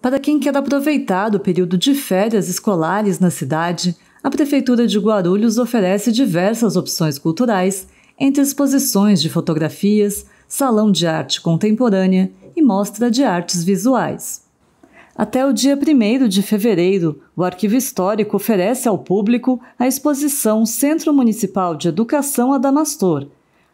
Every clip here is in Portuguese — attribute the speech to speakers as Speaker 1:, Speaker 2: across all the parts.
Speaker 1: Para quem quer aproveitar o período de férias escolares na cidade, a Prefeitura de Guarulhos oferece diversas opções culturais, entre exposições de fotografias, salão de arte contemporânea e mostra de artes visuais. Até o dia 1 de fevereiro, o Arquivo Histórico oferece ao público a exposição Centro Municipal de Educação Adamastor,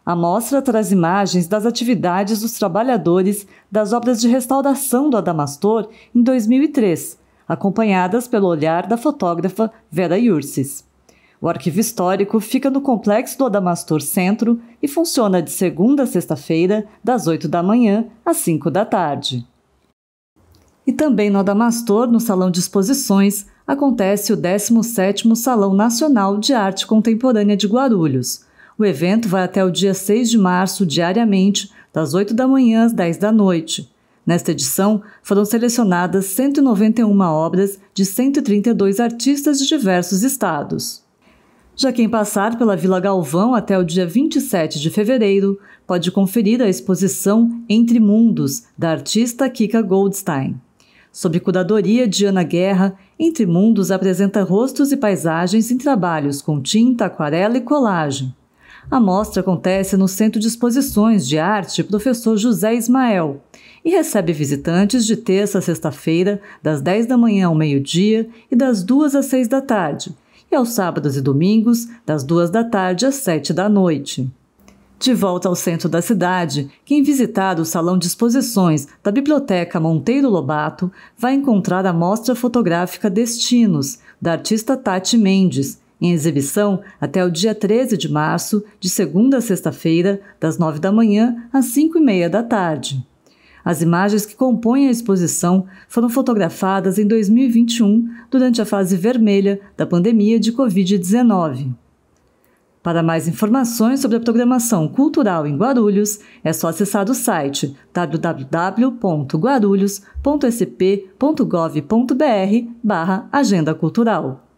Speaker 1: a mostra traz imagens das atividades dos trabalhadores das obras de restauração do Adamastor em 2003, acompanhadas pelo olhar da fotógrafa Vera Yursis. O arquivo histórico fica no complexo do Adamastor Centro e funciona de segunda a sexta-feira, das 8 da manhã às 5 da tarde. E também no Adamastor, no Salão de Exposições, acontece o 17º Salão Nacional de Arte Contemporânea de Guarulhos o evento vai até o dia 6 de março, diariamente, das 8 da manhã às 10 da noite. Nesta edição, foram selecionadas 191 obras de 132 artistas de diversos estados. Já quem passar pela Vila Galvão até o dia 27 de fevereiro pode conferir a exposição Entre Mundos, da artista Kika Goldstein. Sob curadoria de Ana Guerra, Entre Mundos apresenta rostos e paisagens em trabalhos com tinta, aquarela e colagem. A mostra acontece no Centro de Exposições de Arte Professor José Ismael e recebe visitantes de terça a sexta-feira, das 10 da manhã ao meio-dia e das 2 às 6 da tarde, e aos sábados e domingos, das 2 da tarde às 7 da noite. De volta ao centro da cidade, quem visitar o Salão de Exposições da Biblioteca Monteiro Lobato vai encontrar a mostra fotográfica Destinos, da artista Tati Mendes, em exibição até o dia 13 de março, de segunda a sexta-feira, das 9 da manhã às 5 e meia da tarde. As imagens que compõem a exposição foram fotografadas em 2021, durante a fase vermelha da pandemia de Covid-19. Para mais informações sobre a programação cultural em Guarulhos, é só acessar o site www.guarulhos.sp.gov.br Agenda Cultural.